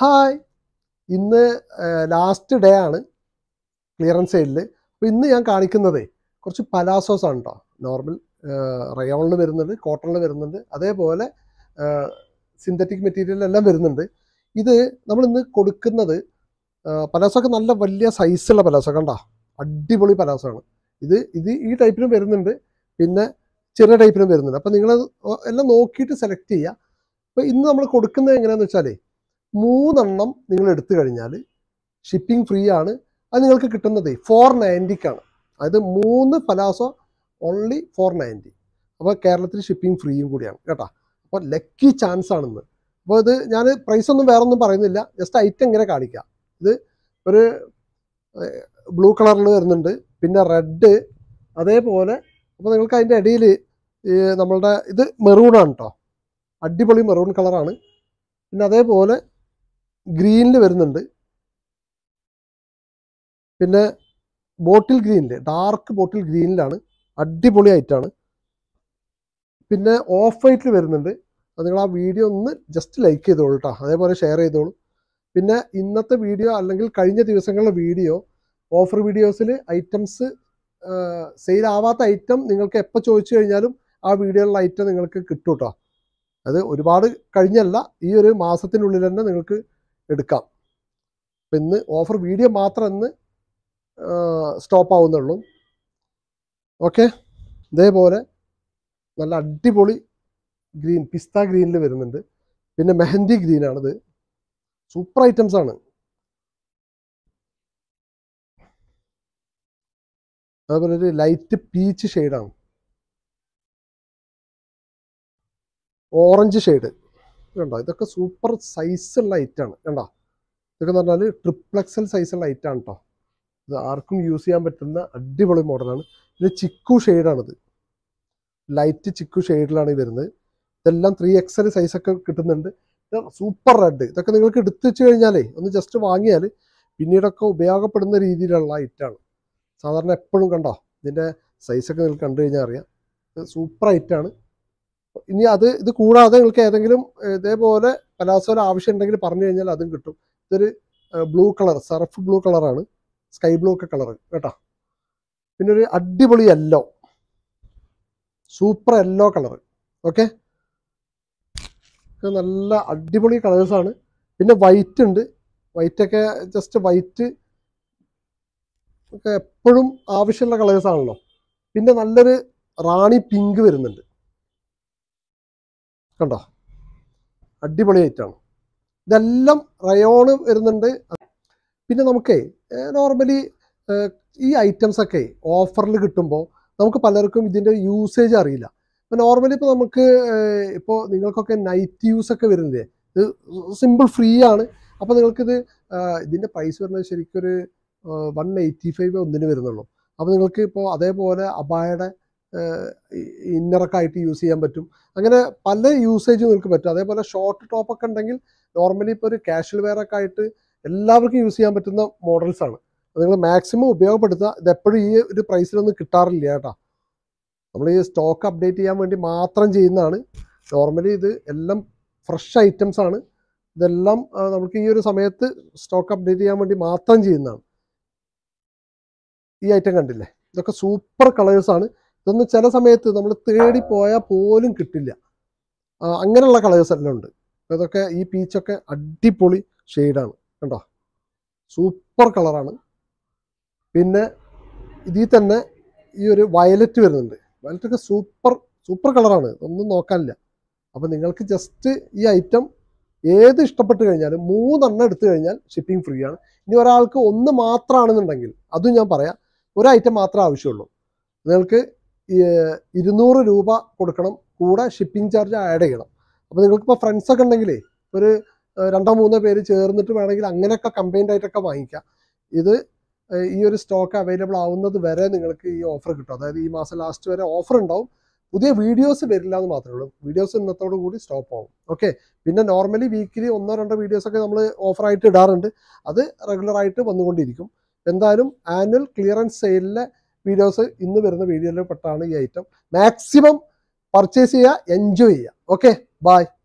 hi ഇന്ന് last day ആണ് clearance സെയിലിൽ അപ്പോൾ ഇന്ന് ഞാൻ കാണിക്കുന്നതേ കുറച്ച് പലാസോസ് ആണ് കേട്ടോ നോർമൽ റയോണിൽ വരുന്നുണ്ട് കോട്ടണിൽ വരുന്നുണ്ട് അതേപോലെ സിന്തറ്റിക് മെറ്റീരിയലെല്ലാം വരുന്നുണ്ട് ഇത് നമ്മൾ ഇന്ന് കൊടുക്കുന്നത് പലാസൊക്കെ നല്ല വലിയ സൈസുള്ള പലാസോ കണ്ടോ അടിപൊളി പലാസമാണ് ഇത് ഇത് ഈ ടൈപ്പിനും വരുന്നുണ്ട് പിന്നെ ചെറിയ ടൈപ്പിനും വരുന്നുണ്ട് അപ്പോൾ നിങ്ങൾ എല്ലാം നോക്കിയിട്ട് സെലക്ട് ചെയ്യുക അപ്പോൾ ഇന്ന് നമ്മൾ കൊടുക്കുന്നത് എങ്ങനെയാണെന്ന് വെച്ചാലേ മൂന്നെണ്ണം നിങ്ങൾ എടുത്തു കഴിഞ്ഞാൽ ഷിപ്പിംഗ് ഫ്രീ ആണ് അത് നിങ്ങൾക്ക് കിട്ടുന്നത് ഫോർ നയൻറ്റിക്കാണ് അതായത് മൂന്ന് ഫലാസോ ഓൺലി ഫോർ നയൻറ്റി അപ്പോൾ കേരളത്തിൽ ഷിപ്പിംഗ് ഫ്രീയും കൂടിയാണ് കേട്ടോ അപ്പോൾ ലക്കി ചാൻസ് ആണെന്ന് അപ്പോൾ ഇത് ഞാൻ പ്രൈസ് ഒന്നും വേറെ ഒന്നും പറയുന്നില്ല ജസ്റ്റ് ഐറ്റം ഇങ്ങനെ കാണിക്കാം ഇത് ഒരു ബ്ലൂ കളറിൽ വരുന്നുണ്ട് പിന്നെ റെഡ് അതേപോലെ അപ്പോൾ നിങ്ങൾക്ക് അതിൻ്റെ ഇടയിൽ നമ്മളുടെ ഇത് മെറൂണാണ് കേട്ടോ അടിപൊളി മെറൂൺ കളറാണ് പിന്നെ അതേപോലെ ഗ്രീനിൽ വരുന്നുണ്ട് പിന്നെ ബോട്ടിൽ ഗ്രീനിൽ ഡാർക്ക് ബോട്ടിൽ ഗ്രീനിലാണ് അടിപൊളി ആയിട്ടാണ് പിന്നെ ഓഫ് വൈറ്റിൽ വരുന്നുണ്ട് അത് നിങ്ങൾ ആ വീഡിയോ ഒന്ന് ജസ്റ്റ് ലൈക്ക് ചെയ്തോളൂ കേട്ടോ അതേപോലെ ഷെയർ ചെയ്തോളൂ പിന്നെ ഇന്നത്തെ വീഡിയോ അല്ലെങ്കിൽ കഴിഞ്ഞ ദിവസങ്ങളിലെ വീഡിയോ ഓഫർ വീഡിയോസിൽ ഐറ്റംസ് സെയിൽ ആവാത്ത ഐറ്റം നിങ്ങൾക്ക് എപ്പോൾ ചോദിച്ചു കഴിഞ്ഞാലും ആ വീഡിയോയിലുള്ള ഐറ്റം നിങ്ങൾക്ക് കിട്ടും കേട്ടോ അത് ഒരുപാട് കഴിഞ്ഞല്ല ഈ ഒരു മാസത്തിനുള്ളിൽ തന്നെ നിങ്ങൾക്ക് എടുക്കാം അപ്പം ഇന്ന് ഓഫർ വീഡിയോ മാത്രം ഇന്ന് സ്റ്റോപ്പ് ആവുന്നുള്ളൂ ഓക്കെ ഇതേപോലെ നല്ല അടിപൊളി ഗ്രീൻ പിസ്ത ഗ്രീനിൽ വരുന്നുണ്ട് പിന്നെ മെഹന്തി ഗ്രീനാണിത് സൂപ്പർ ഐറ്റംസ് ആണ് അതുപോലെ ഒരു ലൈറ്റ് പീച്ച് ഷെയ്ഡാണ് ഓറഞ്ച് ഷെയ്ഡ് കണ്ടോ ഇതൊക്കെ സൂപ്പർ സൈസുള്ള ആണ് കണ്ടോ ഇതൊക്കെ എന്ന് പറഞ്ഞാൽ ട്രിപ്ലക്സൽ സൈസുള്ള ആണ് കേട്ടോ ഇത് ആർക്കും യൂസ് ചെയ്യാൻ പറ്റുന്ന അടിപൊളി മോഡലാണ് ഇത് ചിക്കു ഷെയ്ഡാണിത് ലൈറ്റ് ചിക്കു ഷെയ്ഡിലാണ് ഈ വരുന്നത് ഇതെല്ലാം ത്രീ എക്സൽ സൈസൊക്കെ കിട്ടുന്നുണ്ട് സൂപ്പർ റെഡ് ഇതൊക്കെ നിങ്ങൾക്ക് എടുത്തു വെച്ച് കഴിഞ്ഞാലേ ഒന്ന് ജസ്റ്റ് വാങ്ങിയാൽ പിന്നീടൊക്കെ ഉപയോഗപ്പെടുന്ന രീതിയിലുള്ള ഐറ്റാണ് സാധാരണ എപ്പോഴും കണ്ടോ ഇതിൻ്റെ സൈസൊക്കെ നിങ്ങൾക്ക് കണ്ടു കഴിഞ്ഞാൽ അറിയാം സൂപ്പർ ഐറ്റാണ് ഇനി അത് ഇത് കൂടാതെ നിങ്ങൾക്ക് ഏതെങ്കിലും ഇതേപോലെ പലാസോല ആവശ്യം ഉണ്ടെങ്കിൽ പറഞ്ഞു കഴിഞ്ഞാൽ അതും കിട്ടും ഇതൊരു ബ്ലൂ കളർ സർഫ് ബ്ലൂ കളറാണ് സ്കൈ ബ്ലൂ ഒക്കെ കളർ കേട്ടോ പിന്നെ ഒരു അടിപൊളി yellow super yellow colour okay നല്ല അടിപൊളി കളേഴ്സാണ് പിന്നെ വൈറ്റ് ഉണ്ട് വൈറ്റൊക്കെ ജസ്റ്റ് വൈറ്റ് ഒക്കെ എപ്പോഴും ആവശ്യമുള്ള കളേഴ്സാണല്ലോ പിന്നെ നല്ലൊരു റാണി പിങ്ക് വരുന്നുണ്ട് കണ്ടോ അടിപൊളി ഐറ്റാണ് ഇതെല്ലാം റയോണ് വരുന്നുണ്ട് പിന്നെ നമുക്ക് നോർമലി ഈ ഐറ്റംസ് ഒക്കെ ഓഫറിൽ കിട്ടുമ്പോൾ നമുക്ക് പലർക്കും ഇതിൻ്റെ യൂസേജ് അറിയില്ല ഇപ്പോൾ നോർമലി ഇപ്പോൾ നമുക്ക് ഇപ്പോൾ നിങ്ങൾക്കൊക്കെ നൈറ്റ് യൂസ് ഒക്കെ വരുന്നില്ലേ ഇത് സിമ്പിൾ ഫ്രീ ആണ് അപ്പോൾ നിങ്ങൾക്കിത് ഇതിൻ്റെ പ്രൈസ് വരുന്നത് ശരിക്കൊരു വൺ എയ്റ്റി ഫൈവ് ഒന്നിന് വരുന്നുള്ളൂ അപ്പോൾ നിങ്ങൾക്ക് ഇപ്പോൾ അതേപോലെ അബായുടെ ഇന്നറൊക്കെ യൂസ് ചെയ്യാൻ പറ്റും അങ്ങനെ പല യൂസേജ് നിങ്ങൾക്ക് പറ്റും അതേപോലെ ഷോർട്ട് ടോപ്പ് ഒക്കെ ഉണ്ടെങ്കിൽ നോർമലി ഇപ്പോൾ ഒരു കാഷ്വൽ വെയർ ഒക്കെ ആയിട്ട് എല്ലാവർക്കും യൂസ് ചെയ്യാൻ പറ്റുന്ന മോഡൽസ് ആണ് നിങ്ങൾ മാക്സിമം ഉപയോഗപ്പെടുത്തുക ഇത് എപ്പോഴും ഈ ഒരു പ്രൈസിലൊന്നും കിട്ടാറില്ല കേട്ടോ നമ്മൾ ഈ സ്റ്റോക്ക് അപ്ഡേറ്റ് ചെയ്യാൻ വേണ്ടി മാത്രം ചെയ്യുന്നതാണ് നോർമലി ഇത് എല്ലാം ഫ്രഷ് ഐറ്റംസ് ആണ് ഇതെല്ലാം നമുക്ക് ഈ ഒരു സമയത്ത് സ്റ്റോക്ക് അപ്ഡേറ്റ് ചെയ്യാൻ വേണ്ടി മാത്രം ചെയ്യുന്നതാണ് ഈ ഐറ്റം കണ്ടില്ലേ ഇതൊക്കെ സൂപ്പർ കളേഴ്സാണ് ഇതൊന്നും ചില സമയത്ത് നമ്മൾ തേടി പോയാൽ പോലും കിട്ടില്ല അങ്ങനെയുള്ള കളേഴ്സ് എല്ലാം ഉണ്ട് അതൊക്കെ ഈ പീച്ചൊക്കെ അടിപൊളി ഷെയ്ഡാണ് കണ്ടോ സൂപ്പർ കളറാണ് പിന്നെ ഇതിൽ തന്നെ ഈ ഒരു വയലറ്റ് വരുന്നുണ്ട് വയലറ്റൊക്കെ സൂപ്പർ സൂപ്പർ കളറാണ് ഒന്നും നോക്കാനില്ല അപ്പോൾ നിങ്ങൾക്ക് ജസ്റ്റ് ഈ ഐറ്റം ഏത് ഇഷ്ടപ്പെട്ട് കഴിഞ്ഞാലും മൂന്നെണ്ണം എടുത്തു കഴിഞ്ഞാൽ ഷിപ്പിംഗ് ഫ്രീ ആണ് ഇനി ഒരാൾക്ക് ഒന്ന് മാത്രമാണെന്നുണ്ടെങ്കിൽ അതും ഞാൻ പറയാം ഒരു ഐറ്റം മാത്രമേ ആവശ്യമുള്ളൂ നിങ്ങൾക്ക് ഇരുന്നൂറ് രൂപ കൊടുക്കണം കൂടെ ഷിപ്പിംഗ് ചാർജ് ആഡ് ചെയ്യണം അപ്പോൾ നിങ്ങൾക്കിപ്പോൾ ഫ്രണ്ട്സൊക്കെ ഉണ്ടെങ്കിലേ ഒരു രണ്ടോ മൂന്നോ പേര് ചേർന്നിട്ട് വേണമെങ്കിൽ അങ്ങനെയൊക്കെ കമ്പൈൻഡ് ആയിട്ടൊക്കെ വാങ്ങിക്കാം ഇത് ഈ ഒരു സ്റ്റോക്ക് അവൈലബിൾ ആവുന്നത് വരെ നിങ്ങൾക്ക് ഈ ഓഫർ കിട്ടും അതായത് ഈ മാസം ലാസ്റ്റ് വരെ ഓഫർ ഉണ്ടാവും പുതിയ വീഡിയോസ് വരില്ല എന്ന് മാത്രമേ ഉള്ളൂ വീഡിയോസ് ഇന്നത്തോടു കൂടി സ്റ്റോപ്പ് ആവും ഓക്കെ പിന്നെ നോർമലി വീക്കിലി ഒന്നോ രണ്ടോ വീഡിയോസൊക്കെ നമ്മൾ ഓഫറായിട്ട് ഇടാറുണ്ട് അത് റെഗുലറായിട്ട് വന്നുകൊണ്ടിരിക്കും എന്തായാലും ആനുവൽ ക്ലിയറൻസ് സെയിലിലെ വീഡിയോസ് ഇന്ന് വരുന്ന വീഡിയോയിൽ പെട്ടാണ് ഈ ഐറ്റം മാക്സിമം പർച്ചേസ് ചെയ്യുക എൻജോയ് ചെയ്യുക ഓക്കെ ബായ്